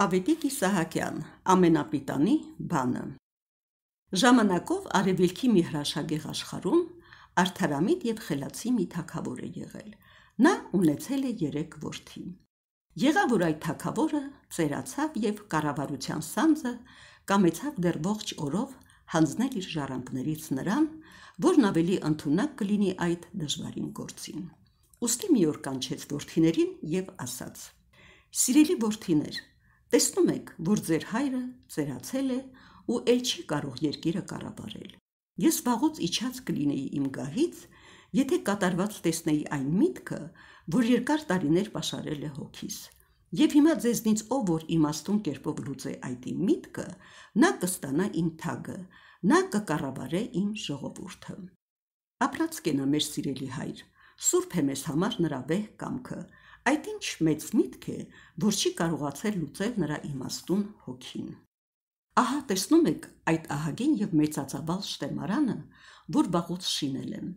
Ավետիկ Իսահակյան, ամենապիտանի բանը։ Ժամանակով արևելքի մի հրաշագեղ աշխարհում արդարամիտ եւ խելացի մի թակավոր է եղել։ Նա ունեցել է 3 որդի։ Եղավ որ այդ թակավորը ծերացավ եւ կառավարության սանձը կամեցավ դեռ ողջ օրով հանձնել իր ժառանգներից նրան, որն ավելի ընդունակ կլինի այդ դժվարին գործին։ Ոստի մի օր կանչեց որդիներին եւ ասաց. Սիրելի որդիներ, Տեսնում եք, որ ձեր հայրը ծերացել է ու էլ չի կարող երկիրը կառավարել։ Ես վաղուց իջած կլինեի իմ գահից, եթե կատարված տեսնեի այն միտքը, որ երկար տարիներ պաշարել է հոգիս։ Եվ հիմա ձեզնից ով որ իմաստուն կերպով լուծե այդ իմ միտքը, նա կստանա իմ թագը, նա կկառավարե իմ ժողովուրդը։ Ապրած կենա մեր սիրելի հայր, Սուրբ է մեզ համար նրա վեհ կամքը, Այդ ինչ մեծ միտք է, որ չի կարողացել լուծել նրա իմաստուն հոգին։ Ահա տեսնում եք այդ ահագին եւ մեծածաբալ շտեմարանը, որ բաղուց շինել եմ։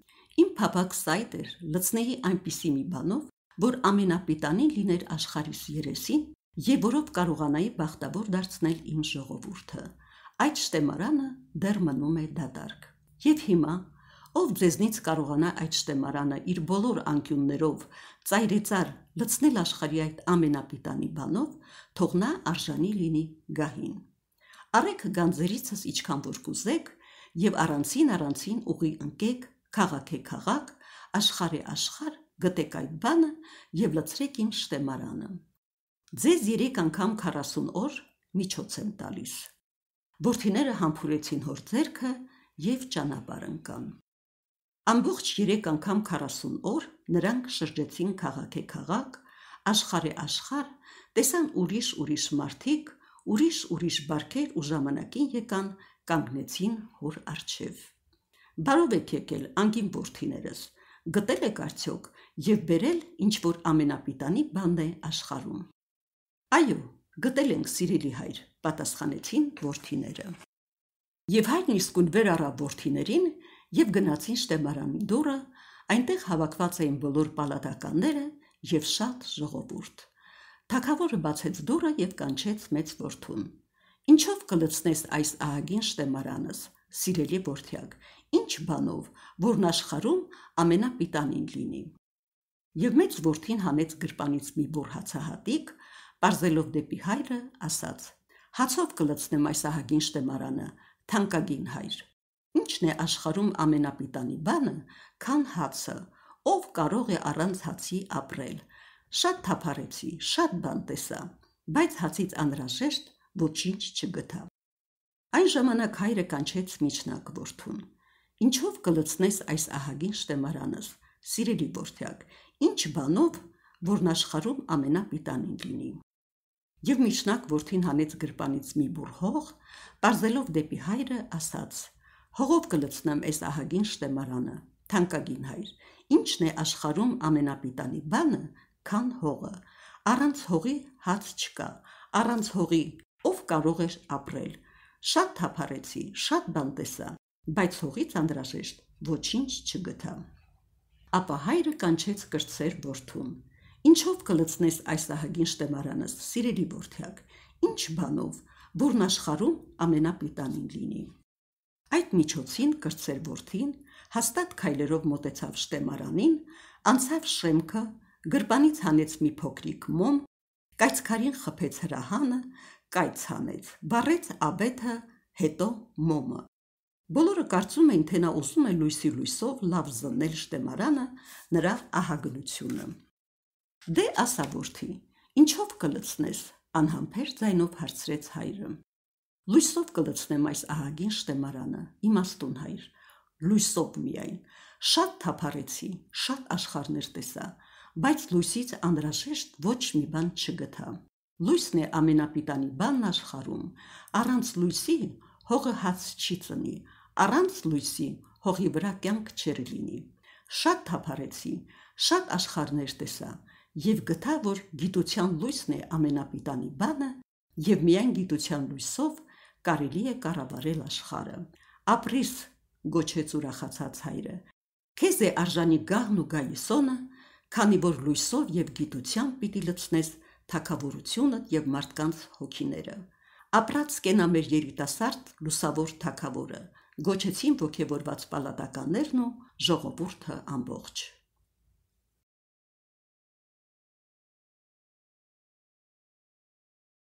Իմ փապակ սայտ էր լցնեի այնպիսի մի բանով, որ ամենապիտանին լիներ աշխարհիս երեսին եւ որով կարողանայի բախտավոր դարձնել իմ ժողովուրդը։ Այդ շտեմարանը դեռ մնում է դատարկ։ Եվ հիմա ով ձեզնից կարողանա այդ շտեմարանը իր բոլոր անկյուններով ծայրեցար լցնել աշխարհի այդ ամենապիտանի բանով, թող նա արժանի լինի գահին։ Արեք գանձերիցս իչքան որ կուզեք եւ առանցին առանցին ուղի ընկեք, քաղաք է քաղաք, աշխարհ է աշխարհ, գտեք այդ բանը եւ լցրեք իմ շտեմարանը։ Ձեզ 3 անգամ 40 օր միջոց եմ տալիս։ Որթիները համբուրեցին հոր ձերքը եւ ճանապարհ ընկան։ Ամբողջ 3 անգամ 40 օր նրանք շրջեցին քաղաքի քաղաք, աշխարհի աշխարհ, տեսան ուրիշ-ուրիշ մարդիկ, ուրիշ-ուրիշ բարքեր ու ժամանակին եկան կանգնեցին հոր արչև։ Բարով եք եկել անգին ворթիներս։ Գտել եք արդյոք եւ բերել ինչ որ ամենապիտանի բանն է աշխարհում։ Այո, գտել ենք սիրելի հայր, պատասխանեցին ворթիները։ Եվ հայրն իսկուն վեր առավ ворթիներին եւ գնացին շտեմարանի դուռը, այնտեղ հավաքված էին բոլոր պալատականները եւ շատ ժողովուրդ։ Թակավորը բացեց դուռը եւ կանչեց մեծ որդուն. Ինչով կլցնես այս ահագին շտեմարանս, սիրելի որդյակ, ինչ բանով, որն աշխարում ամենապիտանին լինի։ Եվ մեծ որդին հանեց գրպանից մի բոր հացահատիկ, Պարզելով դեպի հայրը ասաց. «Հացով կլցնեմ այս ահագին շտեմարանը, թանկագին հայր»։ Ինչն է աշխարում ամենապիտանի բանը, քան հացը, ով կարող է առանց հացի ապրել։ Շատ թափարեցի, շատ բան տեսա, բայց հացից անհրաժեշտ ոչինչ չգտա։ Այն ժամանակ հայրը կանչեց միջնակ որդուն։ Ինչով կլցնես այս ահագին շտեմարանս, սիրելի որդյակ, ինչ բանով, որն աշխարում ամենապիտանին լինի։ Եվ միջնակ որդին հանեց գրպանից մի բուրհող, parzելով դեպի հայրը ասաց. Հողով կլցնեմ այս ահագին շտեմարանը։ Թանկագին հայր, ի՞նչն է աշխարում ամենապիտանի բանը, քան հողը։ Առանց հողի հաց չկա։ Առանց հողի ով կարող է ապրել։ Շատ թափարեցի, շատ բան տեսա, բայց հողից անդրաժեշտ ոչինչ չգտա։ Ապա հայրը կանչեց կրծեր որդուն. Ինչով կլցնես այս ահագին շտեմարանս, սիրելի որդյակ, ինչ բանով, որն աշխարում ամենապիտանին լինի։ Այդ միջոցին կրծեր որդին հաստատ քայլերով մոտեցավ շտեմարանին, անցավ շեմքը, գրպանից հանեց մի փոքրիկ մոմ, կայծքարին խփեց հրահանը, կայծ հանեց, բարեց աբեթը, հետո մոմը։ Բոլորը կարծում էին, թե նա ուսում է լույսի լույսով լավ զնել շտեմարանը, նրա ահագնությունը։ Դե ասա որդի, ինչով կլցնես, անհամբեր ձայնով հարցրեց հայրը։ Լույսով կլցնեմ այս ահագին շտեմարանը, իմ աստուն հայր, լույսով միայն։ Շատ թափարեցի, շատ աշխարներ տեսա, բայց լույսից անհրաժեշտ ոչ մի բան չգտա։ Լույսն է ամենապիտանի բանն աշխարում։ Առանց լույսի հողը հաց չի ծնի, առանց լույսի հողի վրա կյանք չեր լինի։ Շատ թափարեցի, շատ աշխարներ տեսա եւ գտա, որ գիտության լույսն է ամենապիտանի բանը եւ միայն գիտության լույսով կարելի է կառավարել աշխարը։ Ապրիս, գոչեց ուրախացած հայրը։ Քեզ է արժանի գահն ու գայիսոնը, քանի որ լույսով եւ գիտությամբ պիտի լցնես թակավորությունը եւ մարդկանց հոգիները։ Ապրած կենա մեր երիտասարդ լուսավոր թակավորը։ Գոչեցին ողևորված պալատականներն ու ժողովուրդը ամբողջ։